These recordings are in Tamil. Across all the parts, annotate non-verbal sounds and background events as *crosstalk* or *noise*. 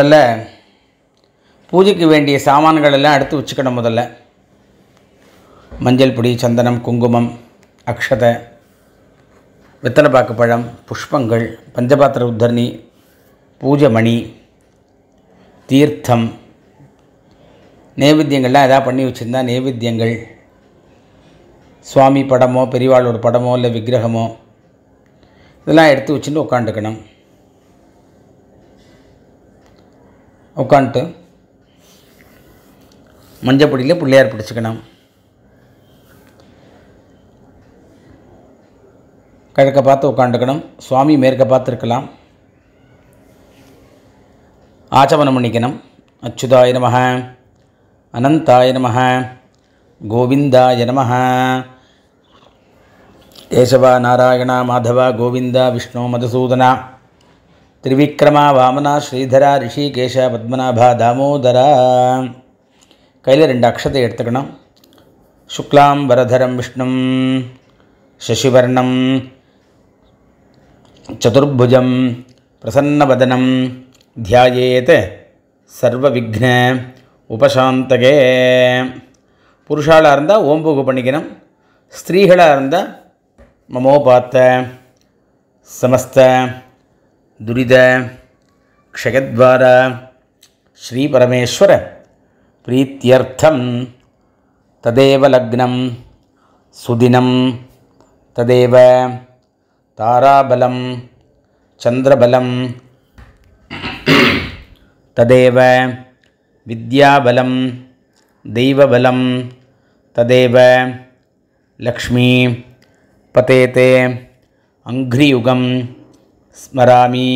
முதல்ல பூஜைக்கு வேண்டிய சாமான்கள் எல்லாம் எடுத்து வச்சுக்கணும் முதல்ல மஞ்சள் பொடி சந்தனம் குங்குமம் அக்ஷதை வெத்தலைப்பாக்கு பழம் புஷ்பங்கள் பஞ்சபாத்திர உத்தரணி பூஜை மணி தீர்த்தம் நேவேத்தியங்கள்லாம் எதாவது பண்ணி வச்சுருந்தா நைவேத்தியங்கள் சுவாமி படமோ பெரியவாளோட படமோ இல்லை விக்கிரகமோ இதெல்லாம் எடுத்து வச்சுட்டு உட்காந்துக்கணும் உட்காந்துட்டு மஞ்சப்பொடியில் பிள்ளையார் பிடிச்சிக்கணும் கிழக்க பார்த்து உட்காந்துக்கணும் சுவாமி மேற்க பார்த்துருக்கலாம் ஆச்சமனம் பண்ணிக்கணும் அச்சுதாய நம அனந்தாய நம கோவிந்தாய நம கேசவா நாராயணா மாதவா கோவிந்தா விஷ்ணு மதுசூதனா திரிவிக்ரமா வாமனா ஸ்ரீதரா ரிஷிகேஷ பத்மநாபா தாமோதரா கையில் ரெண்டு அக்ஷத்தை எடுத்துக்கணும் சுக்லாம் வரதரம் விஷ்ணும் சசிவர்ணம் சதுர்புஜம் பிரசன்னவதனம் தியாயேத் சர்வவிக்ன உபசாந்தகே புருஷாளாக இருந்தால் ஓம்புகு பண்ணிக்கணும் ஸ்திரீகளாக இருந்தால் மமோபாத்த சமஸ்த दुरिदक्षयद्वारा श्रीपरमेश्वरप्रीत्यर्थं तदेव लग्नं सुदिनं तदेव ताराबलं चन्द्रबलं तदेव विद्याबलं दैवबलं तदेव लक्ष्मी पतेते, अङ्घ्रियुगं ஸ்மராமி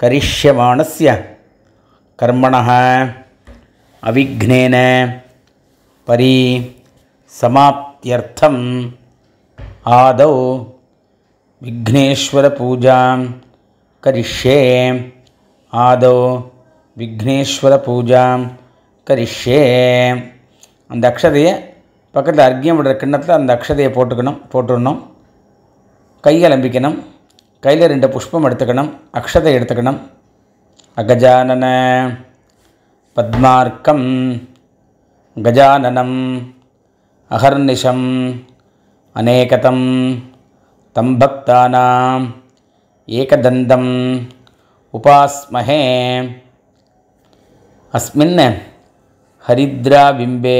கரிஷ்யமானஸ்ய கர்மண அவிக்னேன பரி சமாப்தியர்த்தம் ஆதௌ விக்னேஸ்வர பூஜாம் கரிஷ்யே ஆதோ விக்னேஸ்வர பூஜாம் கரிஷ்யே அந்த அக்ஷதையை பக்கத்தில் அர்க்கியம் விடுற கிண்ணத்தில் அந்த அக்ஷதையை போட்டுக்கணும் போட்டுடணும் கையலம்பிக்கணும் கையில் ரெண்டு புஷ்பம் எடுத்துக்கணும் அக்ஷதை எடுத்துக்கணும் அகஜானன பத்மார்க்கம் கஜானனம் அகர்நிஷம் அநேகதம் தம் பக்தானாம் ஏகதந்தம் உபாஸ்மஹே அஸ்மின் ஹரித்ராபிம்பே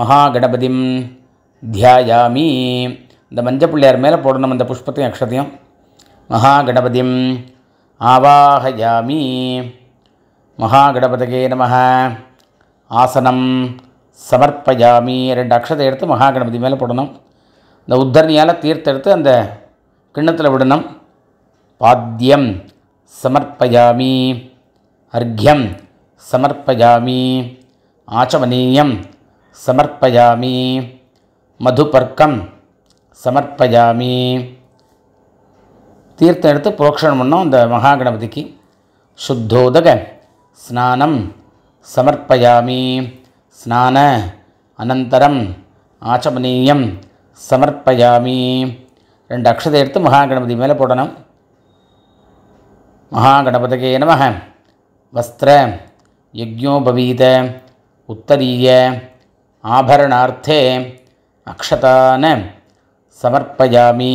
மகாகணபதிம் தியாயாமி இந்த மஞ்சள் மேலே போடணும் அந்த புஷ்பத்தையும் அக்ஷதையும் மகாகணபதிம் ஆவாகயாமி மகாகணபதகே நம ஆசனம் சமர்ப்பயாமி ரெண்டு அக்ஷத்தை எடுத்து மகாகணபதி மேலே போடணும் இந்த உத்தரணியால் தீர்த்தெடுத்து அந்த கிண்ணத்தில் விடணும் பாத்தியம் சமர்ப்பயாமி அர்க்யம் சமர்ப்பயாமி ஆச்சமனீயம் சமர்ப்பயாமி மதுபர்க்கம் சமர்ப்பயாமி தீர்த்தம் எடுத்து புரோக்ஷணம் பண்ணோம் இந்த மகாகணபதிக்கு சுத்தோதக ஸ்நானம் சமர்ப்பயாமி ஸ்நான அனந்தரம் ஆச்சமனீயம் சமர்ப்பயாமி ரெண்டு அக்ஷதை எடுத்து மகாகணபதி மேலே போடணும் மகா நம வஸ்திர யஜ்யோபவீத உத்தரீய ஆபரணார்த்தே அக்ஷதான சமர்ப்பயாமி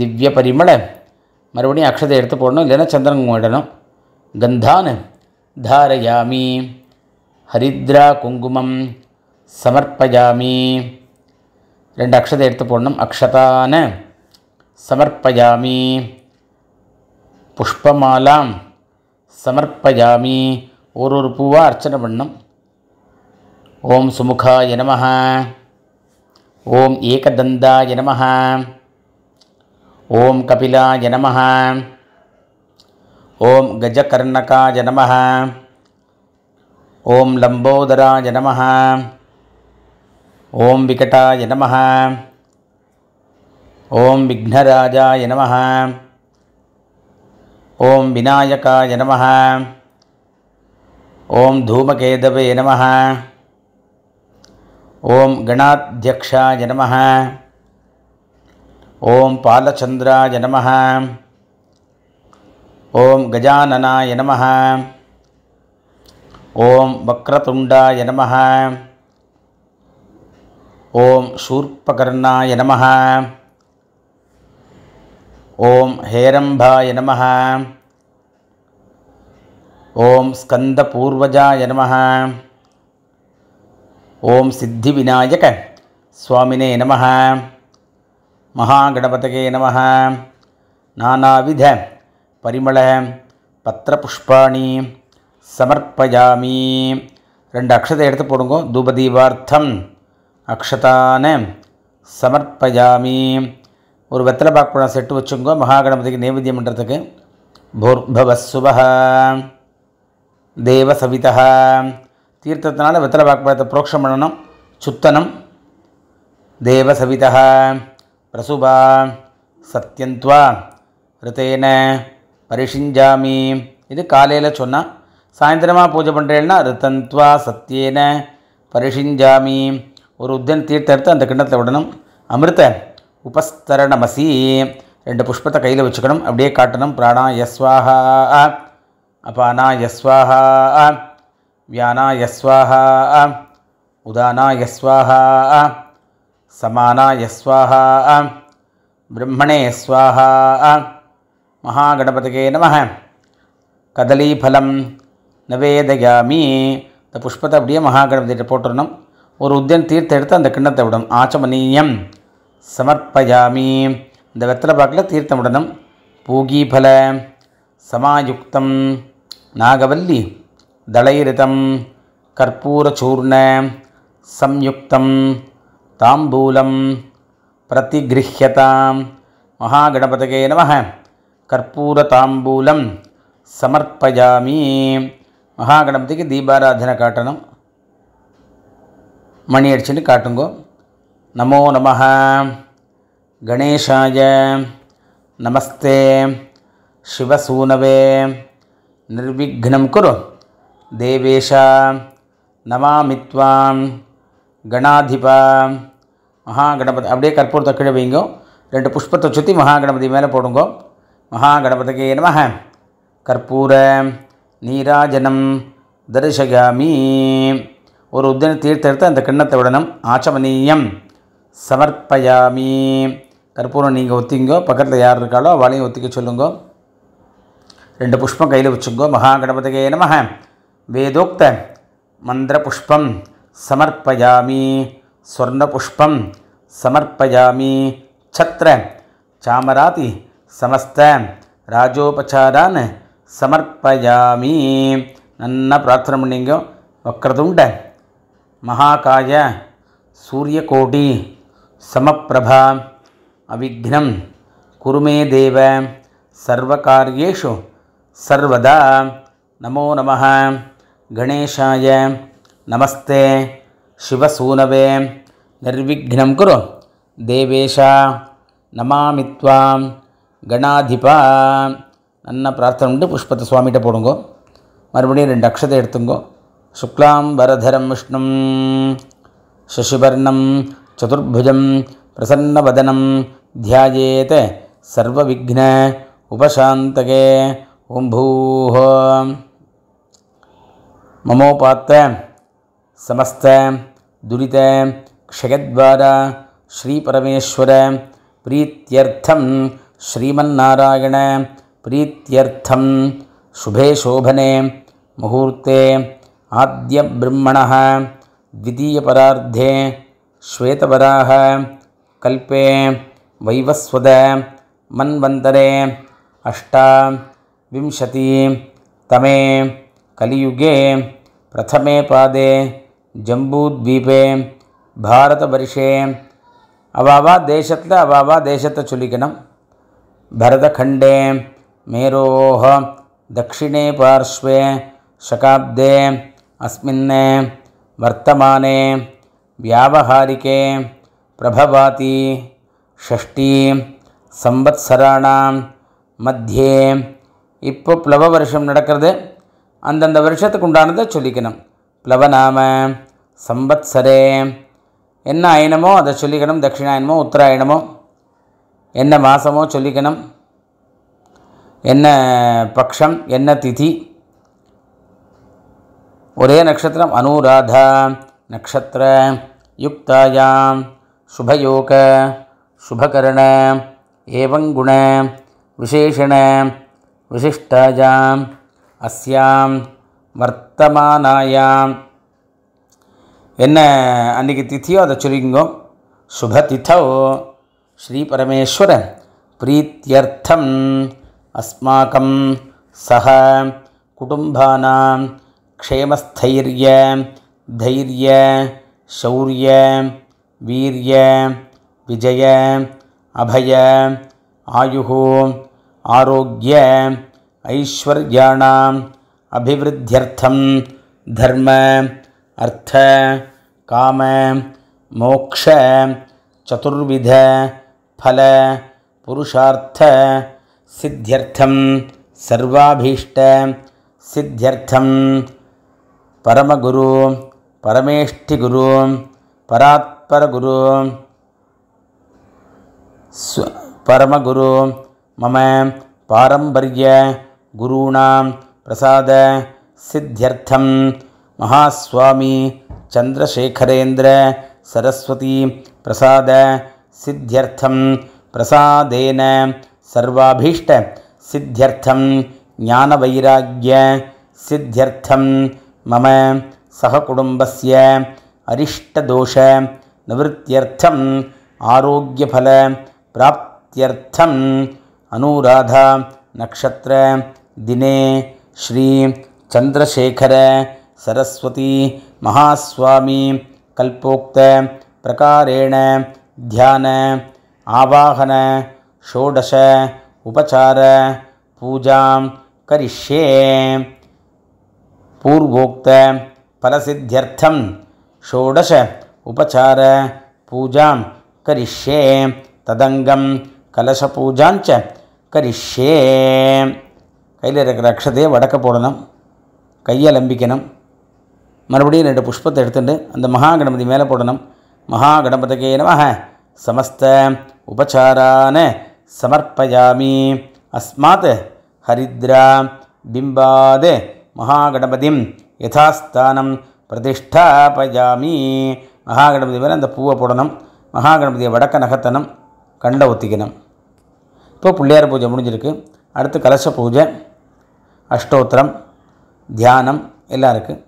திவ்ய பரிமள மறுபடியும் அக்ஷதை எடுத்து போடணும் இல்லைன்னா சந்திரன் இடணும் கந்தான தாரயாமி ஹரித்ரா குங்குமம் சமர்ப்பயாமி ரெண்டு அக்ஷதை எடுத்து போடணும் அக்ஷதான சமர்ப்பயாமி புஷ்பமாலாம் சமர்ப்பயாமி ஒரு ஒரு பூவாக அர்ச்சனை பண்ணும் ஓம் சுமுகாய நம ஓம் ஏகதந்தாய நம ॐ कपिलाय नमः ॐ नमः ॐ लम्बोदराय नमः ॐ विकटाय नमः ॐ विघ्नराजाय नमः ॐ विनायकाय नमः ॐ धूमकेदवे नमः ॐ गणाध्यक्षाय नमः ஓம் பாலச்சந்திராய நம ஓம் கஜானனாய நம ஓம் வக்ரதுண்டாய நம ஓம் சூர்பகர்ணாய நம ஓம் ஹேரம்பாய நம ஓம் ஸ்கந்தபூர்வஜாய நம ஓம் சித்திவிநாயக சுவாமினே நம மகாகணபதகே நம நானாவித பரிமள பத்திரபுஷ்பாணி சமர்ப்பயாமி ரெண்டு அக்ஷத்தை எடுத்து போடுங்க தூபதீபார்த்தம் அக்ஷதான சமர்ப்பயாமி ஒரு வெத்தலை பாக்குப்பழம் செட்டு வச்சுங்கோ மகாகணபதிக்கு நைவேத்தியம் பண்ணுறதுக்கு பூர்பவசுபக தேவ சவிதா தீர்த்தத்தினால வெத்தலை பாக்குப்பழத்தை புரோக்ஷம் பண்ணணும் சுத்தனம் தேவ சவிதா பிரசுபா சத்தியந்த்வா ரிதேன பரிஷிஞ்சாமி இது காலையில் சொன்னால் சாயந்தரமாக பூஜை பண்ணுறேன்னா ரித்தந்த்வா சத்தியேன பரிஷிஞ்சாமி ஒரு உத்தன் தீர்த்தத்தை அந்த கிண்ணத்தில் விடணும் அமிர்த உபஸ்தரணமசி ரெண்டு புஷ்பத்தை கையில் வச்சுக்கணும் அப்படியே காட்டணும் பிராணா யஸ்வாஹா அபானா யஸ்வாஹா வியானா யஸ்வாஹா உதானா யஸ்வாஹா சமானாய ஸ்வாஹா பிரம்மணே ஸ்வாஹா மகாகணபதிகே நம கதலீஃபலம் நவேதயாமி இந்த புஷ்பத்தை அப்படியே மகாகணபதியிட்ட போட்டுடணும் ஒரு உத்தியன் தீர்த்தம் எடுத்து அந்த கிண்ணத்தை விடணும் ஆச்சமனீயம் சமர்ப்பயாமி இந்த வெத்தலை பாக்கில் தீர்த்தம் விடணும் பூகீஃபல சமாயுக்தம் நாகவல்லி தளைரிதம் கற்பூரச்சூர்ண சம்யுக்தம் తాంబూలం ప్రతిగృహ్యత మహాగణపతకే నమ కర్పూర తాంబూలం సమర్పయామి మహాగణపతికి దీపారాధన కాటనం మణి అడిచిండి కాటుంగో నమో నమ గణేశాయ నమస్తే శివసూనవే నిర్విఘ్నం కురు దేవేశ నమామిత్వాం గణాధిపా மகாகணபதி அப்படியே கற்பூரத்தை கீழே வைங்க ரெண்டு புஷ்பத்தை சுற்றி மகாகணபதி மேலே போடுங்க மகாகணபதிக்கு நம கற்பூர நீராஜனம் தரிசயாமி ஒரு உத்தன தீர்த்தத்தை அந்த கிண்ணத்தை விடணும் ஆச்சமனீயம் சமர்ப்பயாமி கற்பூரம் நீங்கள் ஒத்திங்கோ பக்கத்தில் யார் இருக்காளோ அவளையும் ஒத்திக்க சொல்லுங்கோ ரெண்டு புஷ்பம் கையில் வச்சுங்கோ மகாகணபதிகே நம வேதோக்த மந்திர புஷ்பம் சமர்ப்பயாமி स्वर्णपुष्प समर्पयामी छत्र चामराती समस्त राजोपचारान समर्पयामी ना प्रार्थना पड़ी वक्रदुंड महाकाय सूर्यकोटि समप्रभा अविघ्न कुरुमे देव सर्वकार्यु सर्वदा नमो नमः गणेशाय नमस्ते శివసూనవే నిర్విఘ్నం కురు దేవేశ నమామి త్వాం கணாதிப நன்ன பிரார்த்தனை உண்டு புஷ்பத்தை சுவாமிகிட்ட போடுங்கோ மறுபடியும் ரெண்டு அக்ஷதை எடுத்துங்கோ சுக்லாம் வரதரம் விஷ்ணும் சசிவர்ணம் சதுர்புஜம் பிரசன்னவதனம் தியாயேத் சர்வ விக்ன உபசாந்தகே ஓம் பூஹோ மமோபாத்த சமஸ்த क्षयद्वार श्रीपरमेश्वर प्रीत्यर्थं श्रीमन्नारायण प्रीत्यर्थं शुभे शोभने मुहूर्ते आद्यब्रह्मणः द्वितीयपरार्धे श्वेतपराः कल्पे वैवस्वद मन्वन्तरे तमे कलियुगे प्रथमे पादे जम्बूद्वीपे भारत वर्षे अबाबा देश अबाबा देश चुलिकन भरतखंडे मेरो दक्षिणे पार्श्वे शकाब्दे अस्मिन्ने वर्तमाने व्यावहारिके प्रभवाती षष्टी संवत्सराण मध्ये इप्पो प्लववर्षम अंदर वर्षत चुलिकन பிளவநாம சம்பத்சரே என்ன ஐனமோ அதை சொல்லிக்கணும் தட்சிணாயனமோ உத்தராயணமோ என்ன மாதமோ சொல்லிக்கணும் என்ன பக்ஷம் என்ன திதி ஒரே நட்சத்திரம் அனுராதா நக்ஷத்திர யுக்தாயாம் சுபயோக சுபகரண ஏவங்குண விசேஷண விசிஷ்டாயாம் அஸ்யாம் வர்த்தமானாயாம் என்ன அன்றைக்கி திதியோ அதை சுருங்கோ சுபதிதோ ஸ்ரீ பரமேஸ்வர பிரீத்தியர்த்தம் அஸ்மாக்கம் சக குடும்பானாம் க்ஷேமஸ்தைரிய தைரிய शौर्य वीर्य विजय अभय आयु आरोग्य ऐश्वर्याणां अभिवृद्ध्यर्थं धर्म अर्थ काम मोक्ष चतुर्विध फल पुरुषार्थ सिद्ध्यर्थम सर्वाभीष्ट सिद्ध्यर्थम परमगुरु परमेष्ठिगुरु परात्परगुरु परमगुरु मम पारम्पर्य गुरूणां प्रसाद सिद्ध्यर्थम महास्वामी चंद्रशेखरेन्द्र सरस्वती प्रसाद सिद्ध्यर्थम प्रसाद सर्वाभीष्ट सिद्ध्यर्थ ज्ञानवैराग्य वैराग्य मम मम से अरिष्टदोष निवृत्थम आरोग्यफल प्राप्त अनुराधा नक्षत्र दिने श्री चंद्रशेखर सरस्वती महास्वामी कल्पोक्त प्रकारेण ध्यान आवाहन षोडश उपचार पूजा करिष्ये पूर्वोक्त फलसिद्ध्यर्थं षोडश उपचार पूजा करिष्ये तदंगम कलशपूजा करिष्ये கையில் இருக்கிற அக்ஷதையை வடக்க போடணும் கையால் அம்பிக்கணும் மறுபடியும் ரெண்டு புஷ்பத்தை எடுத்துட்டு அந்த மகா கணபதி மேலே போடணும் மகா கணபதிக்கே நம சமஸ்த உபச்சாரான சமர்ப்பயாமி அஸ்மாத் ஹரித்ரா மகா மகாகணபதிம் யதாஸ்தானம் பிரதிஷ்டாபயாமி கணபதி மேலே அந்த பூவை போடணும் மகாகணபதியை வடக்க நகர்த்தணும் கண்டை ஒத்திக்கணும் இப்போ பிள்ளையார் பூஜை முடிஞ்சிருக்கு அடுத்து கலச பூஜை அஷ்டோத்திரம் தியானம் எல்லாம் இருக்குது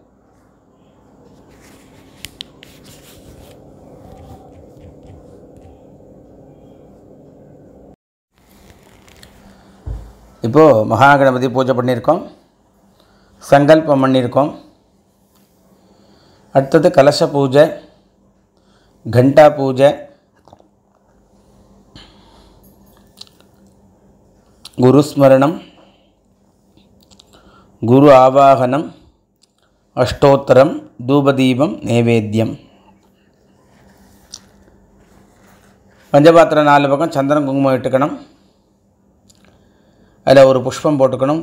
இப்போது மகாகணபதி பூஜை பண்ணியிருக்கோம் சங்கல்பம் பண்ணியிருக்கோம் அடுத்தது கலச பூஜை கண்டா பூஜை குருஸ்மரணம் குரு ஆவாகனம் அஷ்டோத்தரம் தூபதீபம் நைவேத்தியம் பஞ்சபாத்திரம் நாலு பக்கம் சந்திரன் குங்குமம் இட்டுக்கணும் அதில் ஒரு புஷ்பம் போட்டுக்கணும்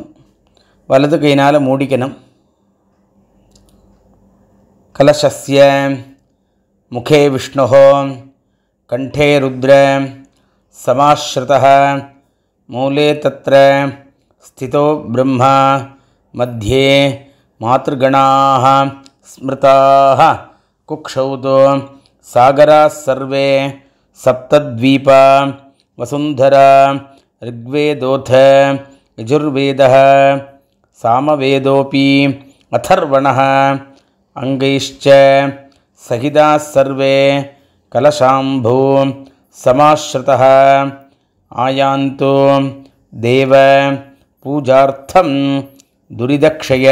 வலது கையினால் மூடிக்கணும் கலசஸ்ய முகே விஷ்ணு கண்டே ருத்ர சமாஸ்ருத மூலே தத்திர ஸ்திதோ பிரம்மா मध्ये मातृगणा स्मृता कुक्षौदो सागरा सर्वे सप्तद्वीपा वसुंधरा ऋग्वेदोथ यजुर्वेद सामवेदोऽपि अथर्वण अङ्गैश्च सहिदा सर्वे कलशाम्भू समाश्रितः आयान्तु देव पूजार्थम துரிதக்ஷய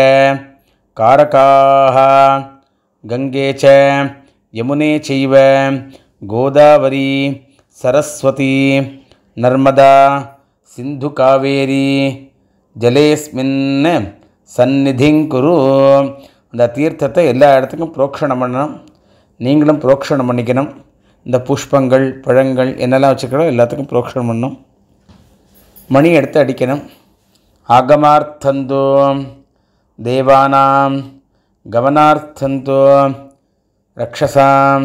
காரகாக கங்கேச்ச யமுனே செய்வ கோதாவரி சரஸ்வதி நர்மதா சிந்து காவேரி ஜலேஸ்மின் சந்நிதிங்குரு அந்த தீர்த்தத்தை எல்லா இடத்துக்கும் புரோக்ஷணம் பண்ணணும் நீங்களும் புரோக்ஷணம் பண்ணிக்கணும் இந்த புஷ்பங்கள் பழங்கள் என்னெல்லாம் வச்சுக்கிறோம் எல்லாத்துக்கும் புரோக்ஷணம் பண்ணணும் மணி எடுத்து அடிக்கணும் ಆಗಮಾರ್ಥಂತೋ ದೇವಾನಾಂ ಗಮನಾರ್ಥಂತೋ ರಕ್ಷಸಾಂ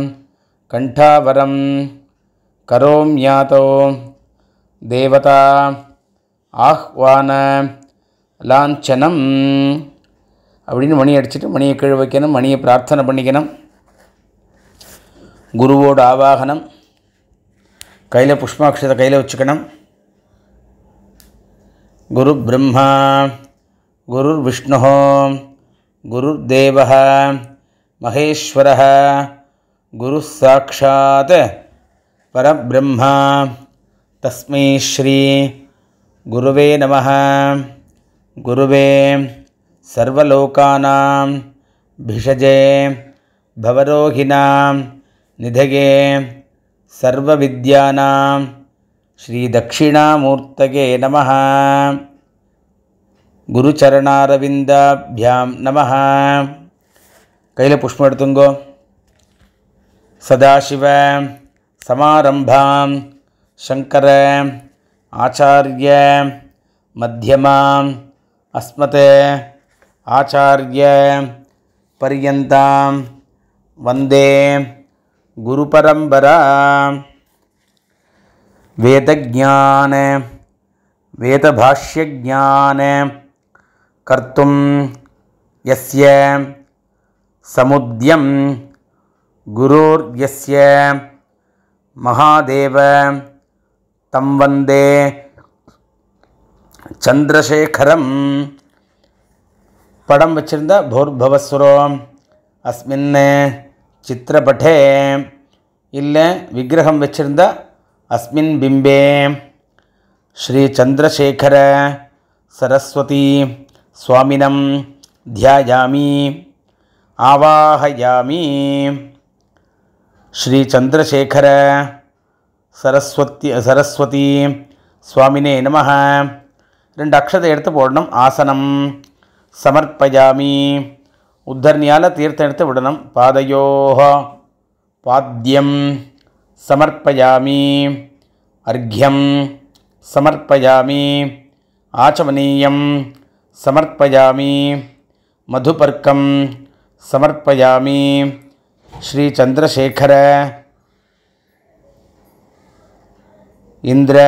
ಕಂಠಾವರಂ ಕರೋಮ್ಯಾತೋ தேவதா ஆஹ்வான லாஞ்சனம் அப்படின்னு மணி அடிச்சுட்டு மணியை கீழ் வைக்கணும் மணியை பிரார்த்தனை பண்ணிக்கணும் குருவோட ஆவாகனம் கையில் புஷ்பாட்சத்தை கையில் வச்சுக்கணும் गुरुर्ब्रह्मा गुरुर्विष्णुः गुरुर्देवः महेश्वरः गुरुस्साक्षात् परब्रह्मा तस्मै श्री गुरुवे नमः गुरुवे सर्वलोकानां भिषजे भवरोहिणां निधये सर्वविद्यानां श्रीदक्षिणामूर्तके नमः गुरुचरणरविन्दाभ्यां नमः कैले पुष्पमितुङ्गो सदाशिव समारम्भां शङ्करम् आचार्य मध्यमां अस्मते आचार्य पर्यन्तां वन्दे गुरुपरम्बरा वेदज्ञान कर्तुं यस्य समुद्यं गुरोर्यस्य महादेव तं वन्दे चन्द्रशेखरं पडं वच्रन्द भोर्भवस्वरो अस्मिन् चित्रपठे इल्ले विग्रहं वच्च அஸ்மின் பிம்பே ஸ்ரீ சந்திரசேகர சரஸ்வதி சுவாமினம் தியாயாமி ध्यायामि ஸ்ரீ சந்திரசேகர சரஸ்வதி சரஸ்வதி சுவாமினே நம ரெண்டு அக்ஷதை எடுத்து போடணும் ஆசனம் சமர்ப்பயாமி உத்தர்ணியால் தீர்த்தம் எடுத்து விடணும் பாதையோ பாத்தியம் समर्पयामी अर्घ्यम समर्पयामि आचमनीय समर्पयामि मधुपर्कं समर्पयामी श्रीचन्द्रशेखर இந்திர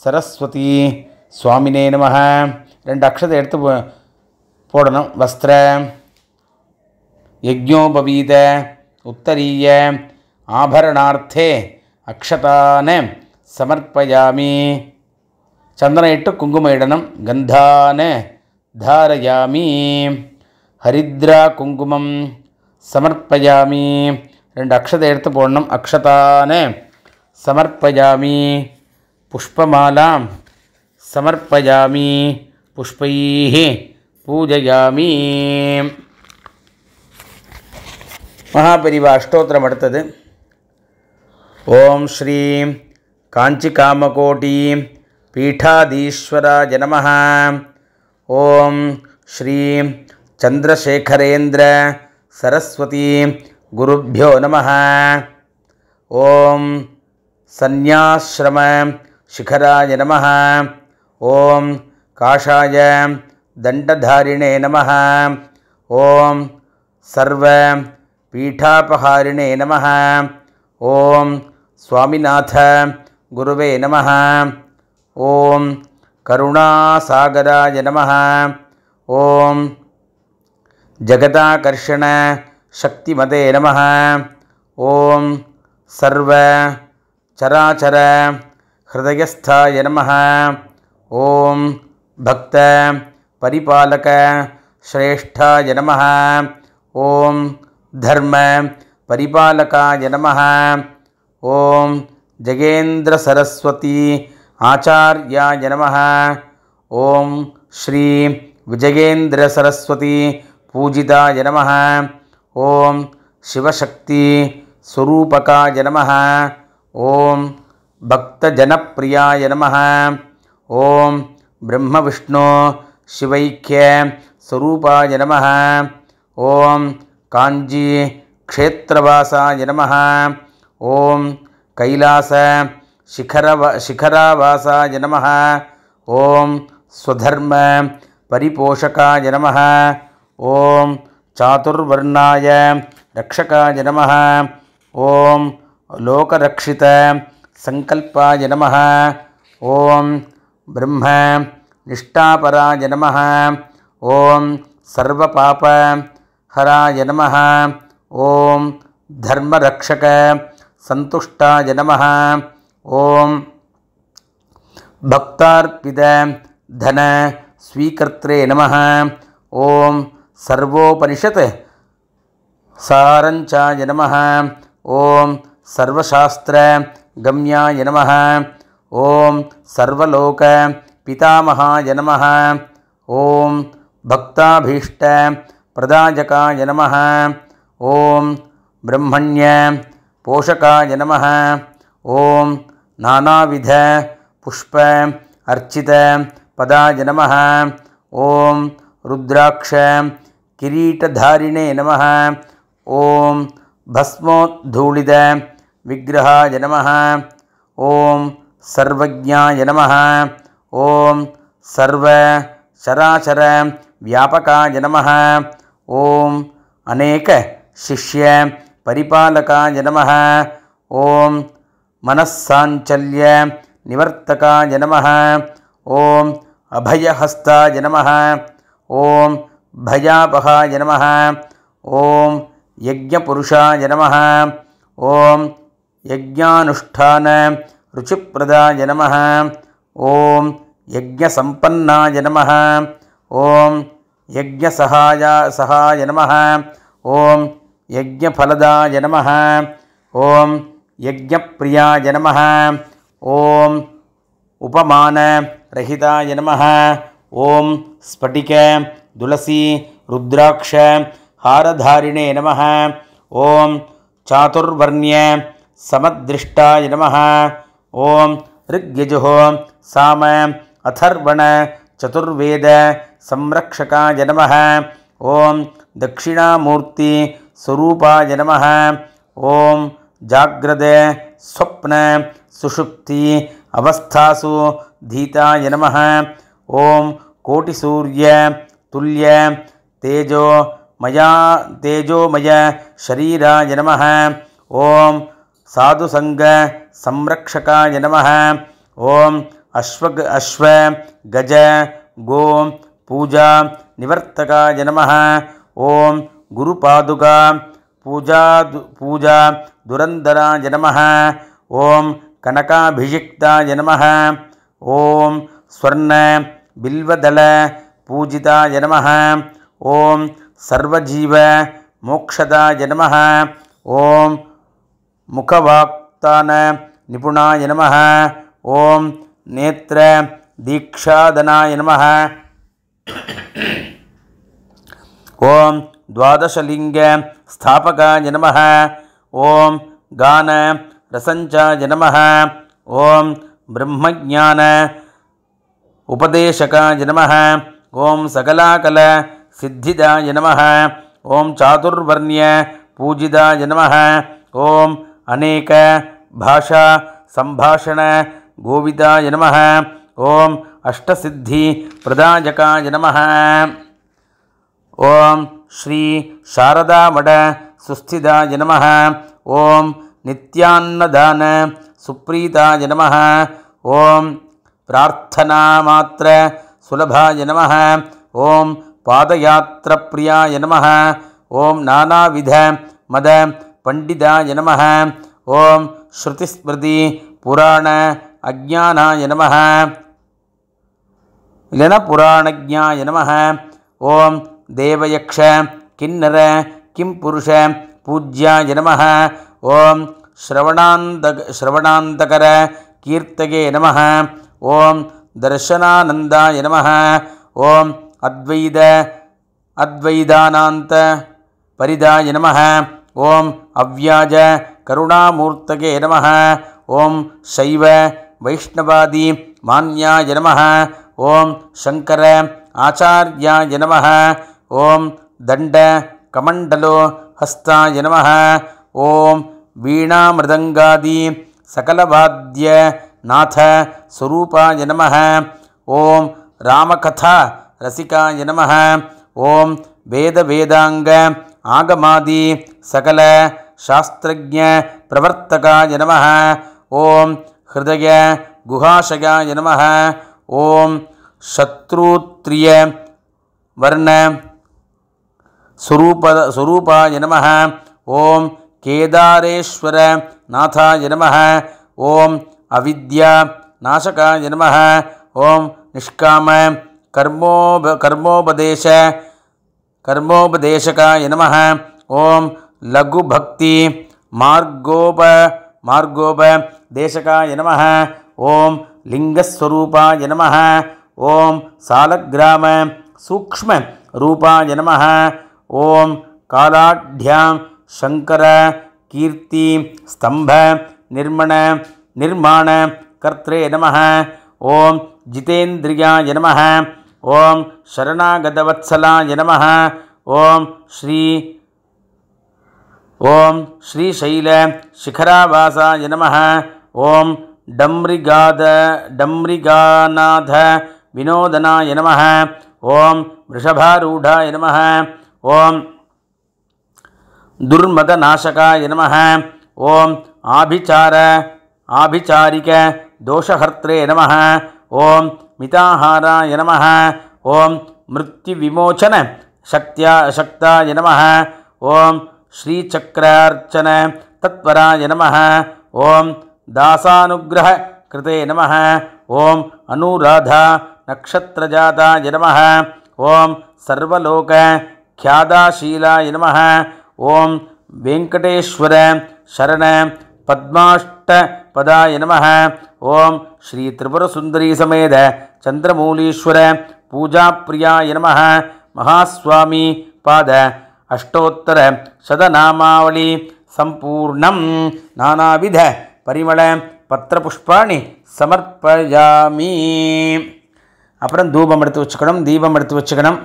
சரஸ்வதி சுவாமினே நம ரெண்டு அக்ஷத்தை वस्त्र போடணும் வஸ்திர ಆಭರಣಾರ್ಥೆ ಅಕ್ಷತಾನೆ ಸಮರ್ಪಯಾಮಿ ಚಂದನ ಇಟ್ಟು ಕುಂಕುಮ ಇಡನಂ ಗಂಧಾನೆ ಧಾರಯಾಮಿ ಹರಿದ್ರಾ ಕುಂಕುಮಂ ಸಮರ್ಪಯಾಮಿ ரெண்டு அக்ஷதை எடுத்து போடணும் அக்ஷதானே சமர்ப்பயாமி புஷ்பமாலாம் சமர்ப்பயாமி புஷ்பை பூஜையாமி மகாபரிவா அஷ்டோத்திரம் அடுத்தது ओम श्री काञ्चिकामकोटी पीठाधीश्वराय नमः ओम श्री चंद्रशेखरेन्द्र सरस्वती गुरुभ्यो नमः ओम सन्याश्रम शिखराय नमः ओम काषाय दंडधारिणे नमः सर्व पीठापहारिणे नमः ओम स्वामीनाथ गुरुवे नमः ॐ करुणासागराय नमः ॐ शक्तिमते नमः सर्व सर्वचराचर हृदयस्थाय नमः ॐ भक्त परिपालक श्रेष्ठाय नमः ॐ धर्म परिपालकाय नमः ओम जगेन्द्र सरस्वती आचार्याय नमः ओम श्री विजयेंद्र सरस्वती पूजिताय नमः ओम शिवशक्ति स्वरूपकाय नमः ओम भक्तजनप्रियाय नमः ओम ब्रह्म विष्णु शिवैक्य स्वरूपाय नमः ओम कांजी क्षेत्रवासाय नमः ओम कैलास शिखरव शिखरावासाय जनम ओम स्वधर्म परिपोषकाय नमः ओम चातुर्वर्णाय रक्षकाय नमः ओम लोकरक्षित संकल्पाय नमः ओम ब्रह्म निष्ठापराय नमः ओम सर्वपाप हराय नमः ओम धर्मरक्षक सन्तुष्टाय नमः ॐ भक्तार्पित धन स्वीकर्त्रे नमः ॐ सर्वोपनिषत् सारञ्चाय नमः ॐ सर्वशास्त्रगम्याय नमः ॐ सर्वलोकपितामहाय नमः ॐ भक्ताभीष्टप्रदायकाय नमः ॐ ब्रह्मण्य पोषकाय नम ओं नानाध पुष्प अर्चित पदाय नम ओं रुद्राक्ष किटधारिणे नम ओं भस्मोद्धूलित विग्रहाय नम ओं सर्वज्ञा नम ओं सर्वचराचर व्यापकाय नम ओं अनेक शिष्य परिपालकाय नमः ओम मनस्सांचल्य निवर्तकाय नमः ओम अभयहस्ताय नमः ओम भयापहाय नमः ओम यज्ञपुरुषाय नमः ओम यज्ञानुष्ठान रुचिप्रदाय नमः ओम यज्ञसम्पन्नाय नमः ओम यज्ञसहाय सहाय नमः ओम यज्ञफलदाय नमः ओम यज्ञप्रियाय नमः ओं उपमानरहिताय नमः ॐ स्फटिक तुलसी रुद्राक्ष हारधारिणे नमः ॐ चातुर्वर्ण्य समदृष्टाय नमः ॐ ऋग्यजुः साम अथर्वण चतुर्वेद संरक्षकाय नमः ॐ दक्षिणामूर्ति स्वरूपाय नमः ओम जाग्रदे स्वप्न सुषुप्ति अवस्थासु धीताय नमः कोटि कोटिसूर्य तुल्य तेजो मया तेजोमय शरीराय नमः साधु संग संरक्षकाय नमः ओम अश्व अश्व गज गो पूजा निवर्तकाय नमः ओम गुरुपादुका पूजा पूजा दुरंधरा जनम ओं कनकाभिषिक्ता जनम ओं स्वर्ण बिल्वदल पूजिता जनम ओं सर्वजीव मोक्षदा जनम ओं मुखवाक्तान निपुणा नम ओं नेत्र दीक्षादनाय नमः ओम द्वादशलिङ्ग स्थापक नमः ॐ गान रसञ्चाय नमः ॐ ब्रह्मज्ञान उपदेशकाय नमः ॐ सकलाकल सिद्धिदाय नमः ॐ चातुर्वर्ण्य पूजिदाय नमः ॐ अनेक भाषा सम्भाषण गोविदाय नमः ॐ अष्टसिद्धि प्रदायकाय नमः ॐ ஸ்ரீ சாரதாமட சுஸ்திதாய நம ஓம் நித்யான்னதான சுப்ரீதாய நம ஓம் பிரார்த்தனாமாத்திர சுலபாய நம ஓம் பாதயாத்திரப்பிரியாய நம ஓம் நானாவித மத பண்டிதாய நம ஓம் ஸ்ருதிஸ்மிருதி புராண அஜானாய நம இல்லைன்னா புராணஜாய நம ஓம் தேவயக்ஷ கிண்ணற கிம் புருஷ பூஜ்யாய நம ஓம் ஸ்ரவணாந்தக ஸ்ரவணாந்தகர கீர்த்தகே நம ஓம் தர்ஷனானந்தாய நம ஓம் அத்வைத அத்வைதானாந்த பரிதாய நம ஓம் அவ்யாஜ கருணாமூர்த்தகே நம ஓம் சைவ வைஷ்ணவாதி மான்யாய நம ஓம் சங்கர ஆச்சாரியாய நம ओम दंड कमंडलो हस्ताय वीणा मृदंगादी सकलवाद्य सकलवाद्यनाथ स्वरूपाय नम ओम रामकथा रसिकाय ओम वेद वेदांग आगमादि सकल शास्त्रज्ञ प्रवर्तकाय नम ओम हृदय गुहाशयाय नम ओम शत्रुत्रिय वर्ण स्वरूप स्वरूप नम ओं केदारेश्वर नाथाय नम ओं अविद्या नाशकाय नमः निष्काम कर्मो कर्मोपदेश कर्मोपदेशकाय नम ओं लघुभक्ति मगोप मार्गोपदेशकाय नम ओं लिङ्गस्वरूपाय नम ओं सालग्राम सूक्ष्मरूपाय नमः ओम कालाढ़ शंकर कीर्ति स्तंभ निर्मण निर्माण कर्त्रे नम ओं जितेन्द्रिया नम ओं शरणागतवत्सलाय नम ओम श्री ओं श्रीशैल शिखरावासाय नम ओं डम्रिगाद डम्रिगानाथ विनोदनाय नम ओं वृषभारूढ़ाय नम ஓம் துர்மத நாசகாய நம ஓம் ஆபிச்சார ஆபிச்சாரிக தோஷஹர்த்ரே நம ஓம் மிதாஹாராய நம ஓம் மிருத்தி விமோச்சன சக்தியா சக்தாய நம ஓம் ஸ்ரீசக்கரார்ச்சன தத்வராய நம ஓம் தாசானுகிரக कृते नमः ॐ अनुराधा नक्षत्रजाताय नमः ॐ सर्वलोक ख्यादाशीलाय नमः ओं वेङ्कटेश्वर शरण पद्माष्टपदाय नमः ॐ श्रीत्रिपुरसुन्दरीसमेत चन्द्रमूलीश्वर पूजाप्रियाय नमः महास्वामी पाद अष्टोत्तर शतनामावली सम्पूर्णं नानाविध परिमळ பத்திரபுஷ்பாணி சமர்ப்பயாமி அப்புறம் தூபம் எடுத்து வச்சுக்கணும் தீபம் எடுத்து வச்சுக்கணும்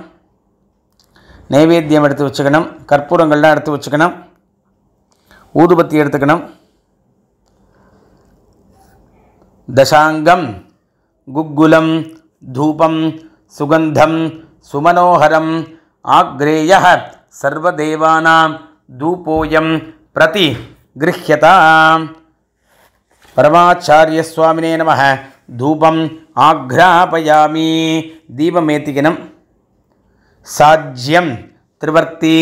नैवेद्यं यत् वचनं कर्पूरङ्ग् एतत् वच ऊदुपत्ति दशाङ्गं गुग्गुलं धूपं सुगन्धं सुमनोहरं। आग्रेयः सर्वदेवानां धूपोऽयं प्रति गृह्यतां परमाचार्यस्वामिनेन मम धूपम् आघ्रापयामि दीपमेतिकणम् சாஜ்யம் திருவர்த்தி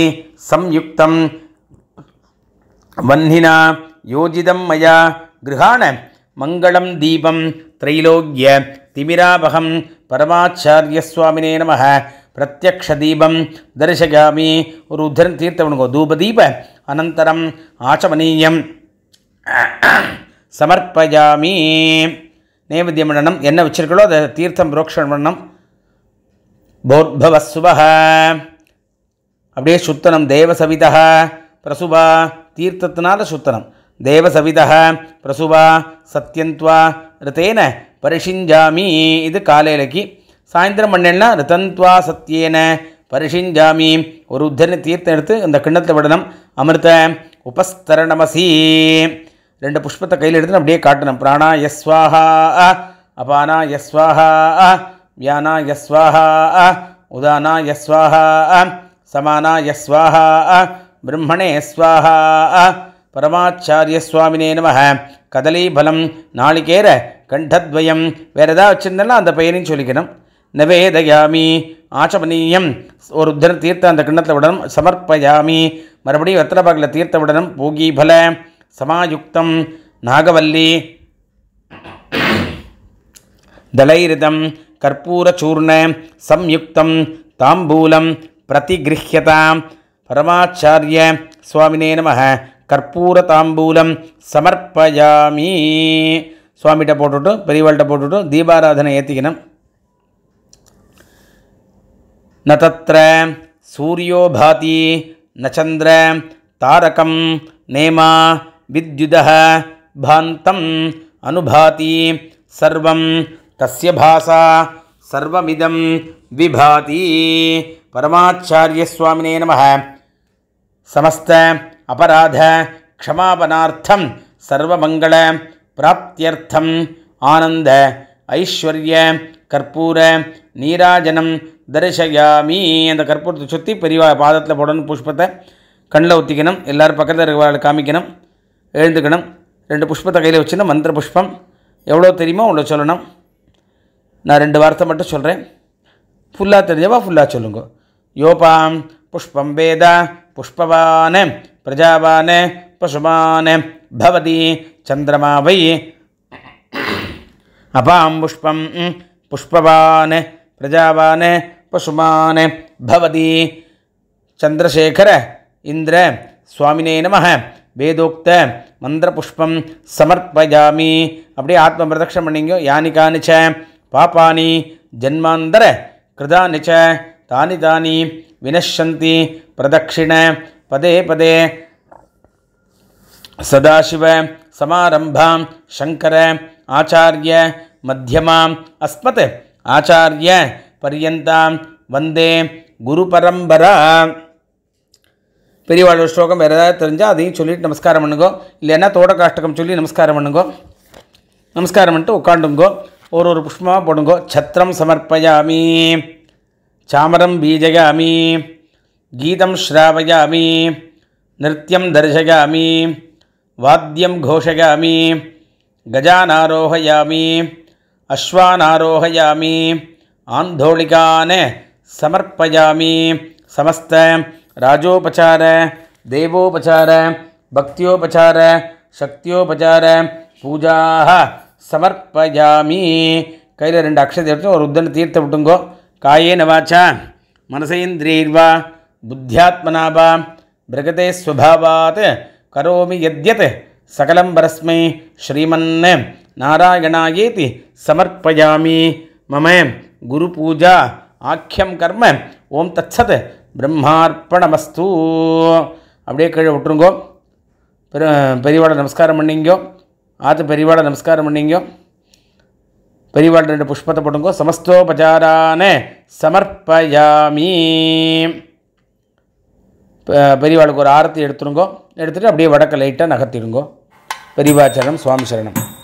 சம்யுக்தம் வன்னினா யோஜிதம் மயா கிருஹாண மங்களம் தீபம் திரைலோக்கிய திமிராபகம் பரமாச்சாரிய சுவாமினே நம பிரத்யக்ஷ தீபம் தரிசகாமி ஒரு உத்தரன் தீர்த்தவனுக்கோ தூபதீப அனந்தரம் ஆச்சமனீயம் *clears throat* சமர்ப்பயாமி நேவத்தியம் பண்ணணும் என்ன வச்சிருக்கலோ அதை தீர்த்தம் புரோக்ஷன் பண்ணணும் போர்பவஸ்வபா அப்படியே சுத்தனம் தேவசவிதா பிரசுபா தீர்த்தத்தினால சுத்தனம் தேவசவிதா பிரசுபா சத்தியந்த்வா ரித்தேன பரிஷிஞ்சாமி இது காலையிலக்கு சாயந்தரம் பண்ணேன்னா ரிதந்த்வா சத்தியேன பரிஷிஞ்சாமி ஒரு உத்தரணி தீர்த்தம் எடுத்து அந்த கிண்ணத்தில் விடணும் அமிர்த உபஸ்தரணமசி ரெண்டு புஷ்பத்தை கையில் எடுத்து அப்படியே காட்டணும் பிராணா யஸ்வாஹா அபானா யஸ்வாஹா வியானாய ஸ்வாஹா உதானாய ஸ்வாஹா சமானாய ஸ்வாஹா பிரம்மணே ஸ்வாஹா பரமாச்சாரிய சுவாமினே நம கதலீபலம் நாளிகேர கண்டத்வயம் வேறு எதாவது வச்சுருந்தேன்னா அந்த பெயரையும் சொல்லிக்கணும் நவேதயாமி ஆச்சபனீயம் ஒரு உத்தரம் தீர்த்த அந்த கிண்ணத்தை உடனும் சமர்ப்பயாமி மறுபடியும் வெத்தலபாக்கில் தீர்த்த விடணும் பூகீபல சமாயுக்தம் நாகவல்லி தலைரிதம் संयुक्तं ताम्बूलं प्रतिगृह्यतां परमाचार्य स्वामिने नमः कर्पूरताम्बूलं समर्पयामि சுவாமிகிட்ட परिवर्ल् பெரியவாழ்கிட்ட दीपाराधन தீபாராதனை ஏற்றிக்கணும் ந सूर्यो भाति न சந்திர तारकं नेमा विद्युदः பாந்தம் अनुभाति सर्वं தஸ்ய பாசா சர்வமிதம் விபாதி பரமாச்சாரிய சுவாமினே நம சமஸ்த அபராத க்ஷமாபனார்த்தம் சர்வமங்கள பிராப்தியர்த்தம் ஆனந்த ஐஸ்வர்ய கற்பூர நீராஜனம் தரிசயாமி அந்த கற்பூரத்தை சுற்றி பெரியவா பாதத்தில் போடணும் புஷ்பத்தை கண்ணில் ஒத்திக்கணும் எல்லோரும் பக்கத்தில் இருக்கிறவர்கள் காமிக்கணும் எழுந்துக்கணும் ரெண்டு புஷ்பத்தை கையில் வச்சுன்னா மந்திர புஷ்பம் எவ்வளோ தெரியுமோ அவ்வளோ சொல்லணும் ना रे वार्ता मट चल फावा फुलूंग योपाम पुष्पम वेद पुष्पवान प्रजावान पशुमान भवदी चंद्रमा वै अपाम पुष्पम पुष्पवान प्रजावान पशुमान भवदी चंद्रशेखर इंद्र स्वामी नम वेदोक्त मंद्रपुष्पम समर्पयामी अब आत्म प्रदक्षण पड़ी यानिकानी பாபானி ஜன்மாந்தர கிருதானி ச தானி தானி வினஷந்தி பிரதட்சிண பதே பதே சதாசிவ சமாரம்பாம் சங்கர ஆச்சாரிய மத்தியமாம் அஸ்மத் ஆச்சாரிய பரியந்தாம் வந்தே குரு பரம்பரா பெரியவாழ் ஸ்லோகம் வேறு ஏதாவது தெரிஞ்சால் அதையும் சொல்லிட்டு நமஸ்காரம் பண்ணுங்கோ இல்லைன்னா தோட காஷ்டகம் சொல்லி நமஸ்காரம் பண்ணுங்கோ நமஸ்காரம் பண்ணிட்டு உட்காண்டுங்கோ और ஒரு புஷ்மா போடுங்கோ சத்திரம் சமர்ப்பயாமி சாமரம் பீஜயாமி கீதம் ஸ்ராவயாமி நிருத்தியம் தர்சயாமி வாத்தியம் கோஷயாமி கஜானாரோகயாமி அஸ்வானாரோகயாமி ஆந்தோளிகான் சமர்ப்பயாமி समस्त राजोपचार देवोपचार भक्त्योपचार शक्त्योपचार पूजा समर्पयामी कई रे अक्षर और रुद्र तीर्थ विटुंगो काये नवाचा मनसेन्द्रीर्वा बुद्ध्यात्मनाभा भृगते स्वभावात् करोमि यद्यत् सकलं परस्मे श्रीमन् नारायणायेति समर्पयामि मम गुरुपूजा आख्यम कर्म ओम तत्सत् ब्रह्मार्पणमस्तु अब कटो नमस्कार पड़ी ஆத்து பெரியவாளை நமஸ்காரம் பண்ணிங்க பெரியவாள் ரெண்டு புஷ்பத்தை போட்டுங்கோ சமஸ்தோபச்சாரான சமர்ப்பயாமி பெரியவாளுக்கு ஒரு ஆரத்தி எடுத்துருங்கோ எடுத்துகிட்டு அப்படியே வடக்க லைட்டாக நகர்த்திடுங்கோ பெரியவாச்சரணம் சுவாமி சரணம்